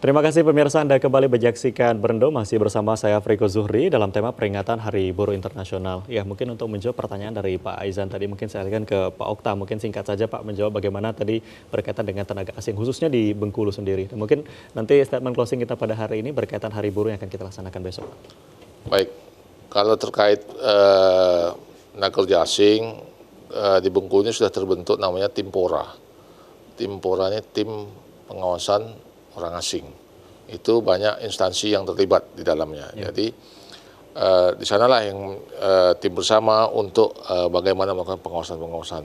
Terima kasih pemirsa Anda kembali menyaksikan Berendo masih bersama saya Friko Zuhri dalam tema peringatan Hari Buruh Internasional. Ya mungkin untuk menjawab pertanyaan dari Pak Aizan tadi mungkin saya akan ke Pak Okta mungkin singkat saja Pak menjawab bagaimana tadi berkaitan dengan tenaga asing khususnya di Bengkulu sendiri. Dan mungkin nanti statement closing kita pada hari ini berkaitan Hari Buruh yang akan kita laksanakan besok. Baik, kalau terkait eh, tenaga kerja asing uh, di Bengkulu ini sudah terbentuk namanya Timpora. Timpora ini tim pengawasan orang asing. Itu banyak instansi yang terlibat di dalamnya. Ya. Jadi uh, di sanalah yang uh, tim bersama untuk uh, bagaimana melakukan pengawasan-pengawasan.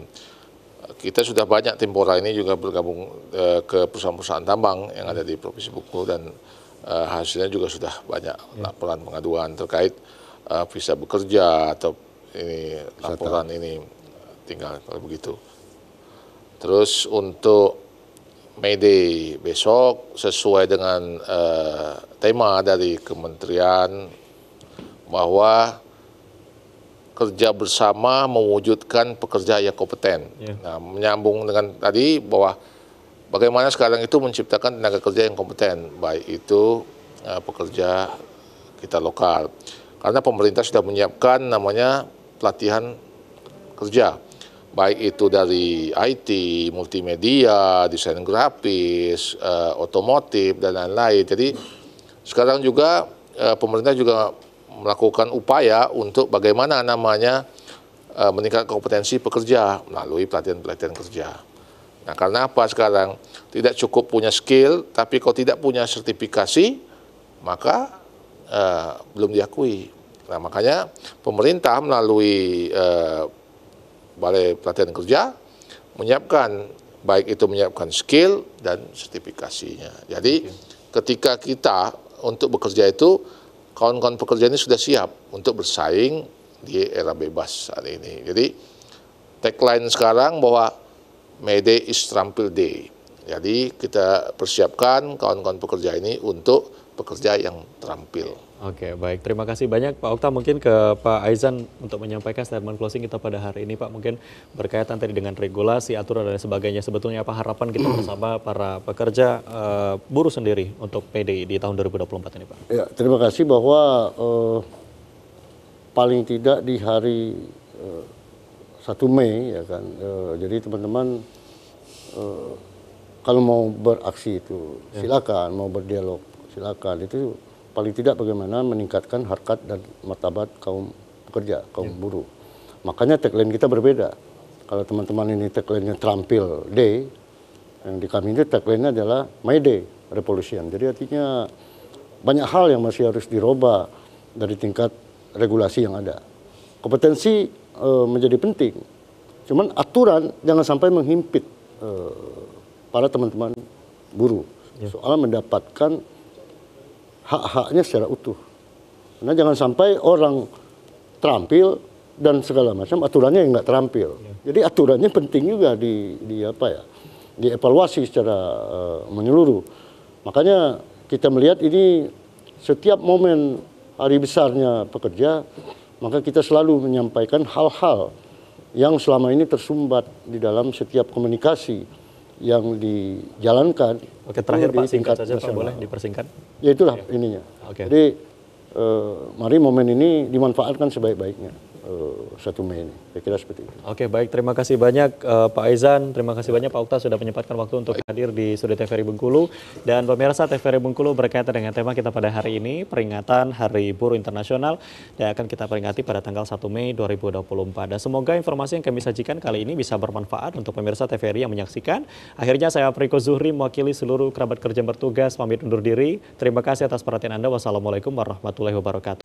Kita sudah banyak tim Timpora ini juga bergabung uh, ke perusahaan-perusahaan tambang yang ada di Provinsi Buku dan uh, hasilnya juga sudah banyak ya. laporan pengaduan terkait uh, visa bekerja atau ini laporan ini tinggal kalau begitu. Terus untuk Day besok sesuai dengan uh, tema dari kementerian bahwa kerja bersama mewujudkan pekerja yang kompeten. Yeah. Nah, menyambung dengan tadi bahwa bagaimana sekarang itu menciptakan tenaga kerja yang kompeten, baik itu uh, pekerja kita lokal. Karena pemerintah sudah menyiapkan namanya pelatihan kerja baik itu dari IT, multimedia, desain grafis, uh, otomotif dan lain-lain. Jadi sekarang juga uh, pemerintah juga melakukan upaya untuk bagaimana namanya uh, eh, meningkat kompetensi pekerja melalui pelatihan-pelatihan kerja. Nah, karena apa sekarang? Tidak cukup punya skill, tapi kalau tidak punya sertifikasi, maka uh, belum diakui. Nah, makanya pemerintah melalui uh, Balai Pelatihan Kerja menyiapkan baik itu menyiapkan skill dan sertifikasinya. Jadi ketika kita untuk bekerja itu kawan-kawan pekerja ini sudah siap untuk bersaing di era bebas hari ini. Jadi tagline sekarang bahwa Made is Trampil Day. Jadi kita persiapkan kawan-kawan pekerja ini untuk pekerja yang terampil. Oke, okay, baik. Terima kasih banyak Pak Okta. Mungkin ke Pak Aizan untuk menyampaikan statement closing kita pada hari ini Pak. Mungkin berkaitan tadi dengan regulasi, aturan dan sebagainya. Sebetulnya apa harapan kita bersama para pekerja uh, buruh sendiri untuk PDI di tahun 2024 ini Pak? Ya, terima kasih bahwa uh, paling tidak di hari uh, eh, 1 Mei ya kan. Uh, jadi teman-teman kalau mau beraksi itu ya. silakan mau berdialog silakan itu paling tidak bagaimana meningkatkan harkat dan martabat kaum pekerja kaum yeah. buruh makanya tagline kita berbeda kalau teman-teman ini tagline-nya terampil day yang di kami ini tagline-nya adalah my day revolution jadi artinya banyak hal yang masih harus diroba dari tingkat regulasi yang ada kompetensi e, menjadi penting cuman aturan jangan sampai menghimpit e, para teman-teman buruh yeah. soal mendapatkan hak-haknya secara utuh. Karena jangan sampai orang terampil dan segala macam aturannya yang nggak terampil. Ya. Jadi aturannya penting juga di, di apa ya, dievaluasi secara uh, menyeluruh. Makanya kita melihat ini setiap momen hari besarnya pekerja, maka kita selalu menyampaikan hal-hal yang selama ini tersumbat di dalam setiap komunikasi yang dijalankan. Oke, terakhir Pak, singkat saja Pak, boleh dipersingkat? Ya itulah Oke. ininya. Oke. Jadi eh, mari momen ini dimanfaatkan sebaik-baiknya. Eh, satu Mei ini. Saya kira seperti itu. Oke, baik. Terima kasih banyak uh, Pak Aizan. Terima kasih banyak Pak Uta sudah menyempatkan waktu untuk hadir di Sudut TVRI Bengkulu. Dan pemirsa TVRI Bengkulu berkaitan dengan tema kita pada hari ini, peringatan Hari Buruh Internasional yang akan kita peringati pada tanggal 1 Mei 2024. Dan semoga informasi yang kami sajikan kali ini bisa bermanfaat untuk pemirsa TVRI yang menyaksikan. Akhirnya saya Priko Zuhri mewakili seluruh kerabat kerja bertugas pamit undur diri. Terima kasih atas perhatian Anda. Wassalamualaikum warahmatullahi wabarakatuh.